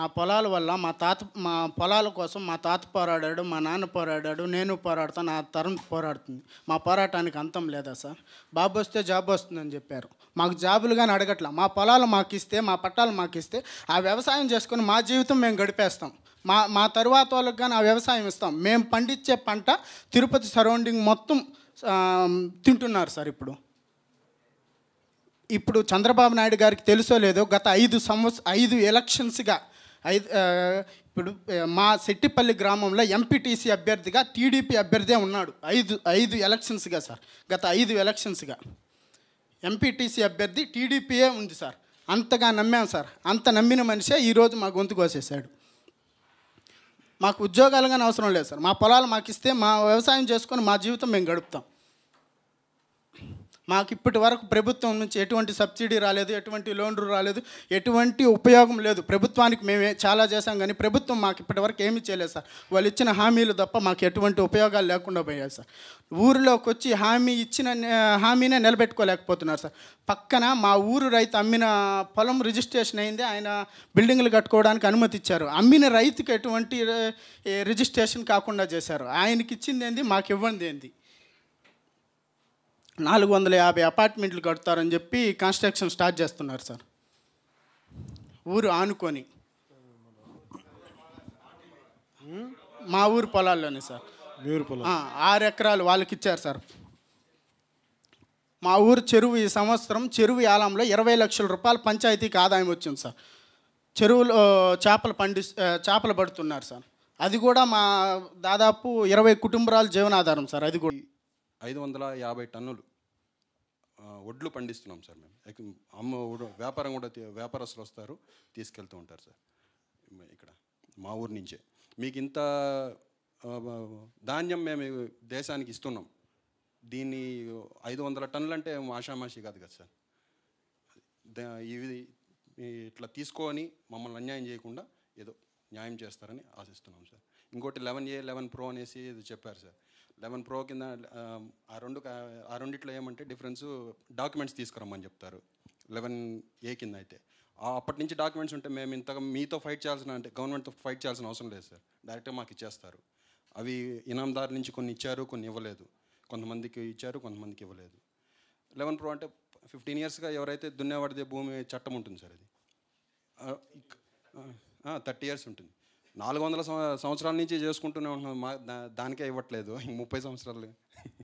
మా పొలాల వల్ల మా తాత మా పొలాల కోసం మా తాత పోరాడాడు మా నాన్న పోరాడాడు నేను పోరాడుతాను నా తరం పోరాడుతుంది మా పోరాటానికి అంతం లేదా సార్ బాబు వస్తే జాబ్ వస్తుందని చెప్పారు మాకు జాబులు కానీ అడగట్లా మా పొలాలు మాకు ఇస్తే మా పట్టాలు మాకు ఇస్తే ఆ వ్యవసాయం చేసుకుని మా జీవితం మేము గడిపేస్తాం మా మా తరువాత వాళ్ళకి కానీ ఆ వ్యవసాయం ఇస్తాం మేము పండించే పంట తిరుపతి సరౌండింగ్ మొత్తం తింటున్నారు సార్ ఇప్పుడు ఇప్పుడు చంద్రబాబు నాయుడు గారికి తెలుసో లేదో గత ఐదు సంవత్సరం ఐదు ఎలక్షన్స్గా ఐదు ఇప్పుడు మా సెట్టిపల్లి గ్రామంలో ఎంపీటీసీ అభ్యర్థిగా టీడీపీ అభ్యర్థే ఉన్నాడు ఐదు ఐదు ఎలక్షన్స్గా సార్ గత ఐదు ఎలక్షన్స్గా ఎంపీటీసీ అభ్యర్థి టీడీపీయే ఉంది సార్ అంతగా నమ్మాం సార్ అంత నమ్మిన మనిషే ఈరోజు మా గొంతు కోసేశాడు మాకు ఉద్యోగాలుగానే అవసరం లేదు సార్ మా పొలాలు మాకు ఇస్తే మా వ్యవసాయం చేసుకొని మా జీవితం మేము గడుపుతాం మాకు ఇప్పటి వరకు ప్రభుత్వం నుంచి ఎటువంటి సబ్సిడీ రాలేదు ఎటువంటి లోన్లు రాలేదు ఎటువంటి ఉపయోగం లేదు ప్రభుత్వానికి మేము చాలా చేశాం కానీ ప్రభుత్వం మాకు ఇప్పటి వరకు ఏమీ చేయలేదు సార్ వాళ్ళు ఇచ్చిన హామీలు తప్ప మాకు ఎటువంటి ఉపయోగాలు లేకుండా పోయాయి సార్ ఊరిలోకి వచ్చి హామీ ఇచ్చిన హామీనే నిలబెట్టుకోలేకపోతున్నారు సార్ పక్కన మా ఊరు రైతు అమ్మిన పొలం రిజిస్ట్రేషన్ అయింది ఆయన బిల్డింగ్లు కట్టుకోవడానికి అనుమతి ఇచ్చారు అమ్మిన రైతుకి ఎటువంటి రిజిస్ట్రేషన్ కాకుండా చేశారు ఆయనకి ఇచ్చింది ఏంది మాకు ఇవ్వండి ఏంది నాలుగు వందల యాభై అపార్ట్మెంట్లు కడతారని చెప్పి కన్స్ట్రక్షన్ స్టార్ట్ చేస్తున్నారు సార్ ఊరు ఆనుకొని మా ఊరు పొలాల్లోనే సార్ పొలం ఆరు ఎకరాలు వాళ్ళకి ఇచ్చారు సార్ మా ఊరు చెరువు ఈ సంవత్సరం చెరువు యాలంలో ఇరవై లక్షల రూపాయలు పంచాయతీకి ఆదాయం వచ్చింది సార్ చెరువులో చేపలు పండి చేపలు పడుతున్నారు సార్ అది కూడా మా దాదాపు ఇరవై కుటుంబరాల జీవనాధారం సార్ అది కూడా ఐదు వందల యాభై టన్నులు వడ్లు పండిస్తున్నాం సార్ మేము అమ్మ వ్యాపారం కూడా వ్యాపారస్తులు వస్తారు తీసుకెళ్తూ ఉంటారు సార్ ఇక్కడ మా ఊరి నుంచే మీకు ఇంత ధాన్యం మేము దేశానికి ఇస్తున్నాం దీన్ని ఐదు వందల టన్నులు అంటే ఆషామాషి కాదు కదా సార్ ఇవి ఇట్లా తీసుకొని మమ్మల్ని అన్యాయం చేయకుండా ఏదో న్యాయం చేస్తారని ఆశిస్తున్నాం సార్ ఇంకోటి లెవెన్ ఏ లెవెన్ ప్రో అనేసి ఇది చెప్పారు సార్ లెవెన్ ప్రో కింద ఆ రెండు ఆ రెండిట్లో ఏమంటే డిఫరెన్స్ డాక్యుమెంట్స్ తీసుకురమ్మని చెప్తారు లెవెన్ ఏ కింద అయితే అప్పటి నుంచి డాక్యుమెంట్స్ ఉంటే మేము ఇంతగా మీతో ఫైట్ చేయాల్సిన అంటే గవర్నమెంట్తో ఫైట్ చేయాల్సిన అవసరం లేదు సార్ డైరెక్ట్గా మాకు ఇచ్చేస్తారు అవి ఇనాందారు నుంచి కొన్ని ఇచ్చారు కొన్ని ఇవ్వలేదు కొంతమందికి ఇచ్చారు కొంతమందికి ఇవ్వలేదు లెవెన్ ప్రో అంటే ఫిఫ్టీన్ ఇయర్స్గా ఎవరైతే దున్నేవాడితే భూమి చట్టం ఉంటుంది సార్ అది థర్టీ ఇయర్స్ ఉంటుంది నాలుగు వందల సంవత్సరాల నుంచి చేసుకుంటూనే ఉంటున్నాం మా దానికే ఇవ్వట్లేదు ముప్పై సంవత్సరాలు